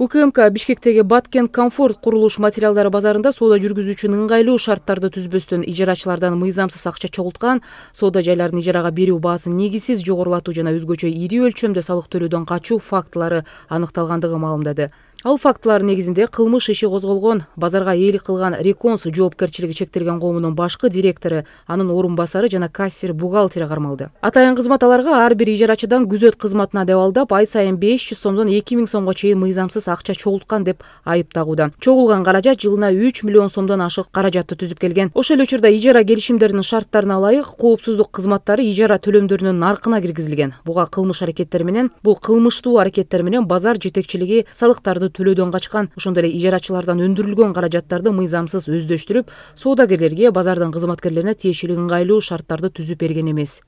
укмк бишкектеги баткен комфорт курулуш материалдары базарында соода жүргүзүүчүнүн ыңгайлуу шарттарды түзбөстөн ижарачылардан мыйзамсыз акча чогулткан соода жайларын ижарага берүү баасын негизсиз жогорулатуу жана өзгөчө ири өлчөмдө салык төлөөдөн качуу фактылары аныкталгандыгын маалымдады ал фактылар негизинде кылмыш иши козголгон базарга ээлик кылган реконс жоопкерчилиги чектелген коомунун башкы директору анын орун басары жана кассир бухгалтери кармалды атайын кызмат аларга ар бир ижарачыдан күзөт кызматына дабалдап ай сайын беш жүз сомдон эки миң сомго чейин мыйзамсыз акча чогулткан деп айып тагууда чогулган каражат жылына үч миллион сомдон ашык каражатты түзүп келген ошол эле учурда ижара келишимдеринин шарттарына ылайык коопсуздук кызматтары ижара төлөмдөрүнүн наркына киргизилген буга кылмыш аракеттер менен бул кылмыштуу аракеттер менен базар жетекчилиги салыктарды төлөөдөн качкан ошондой эле ижарачылардан өндүрүлгөн каражаттарды мыйзамсыз өздөштүрүп соодагерлерге базардын кызматкерлерине тиешелүү ыңгайлуу шарттарды түзүп берген эмес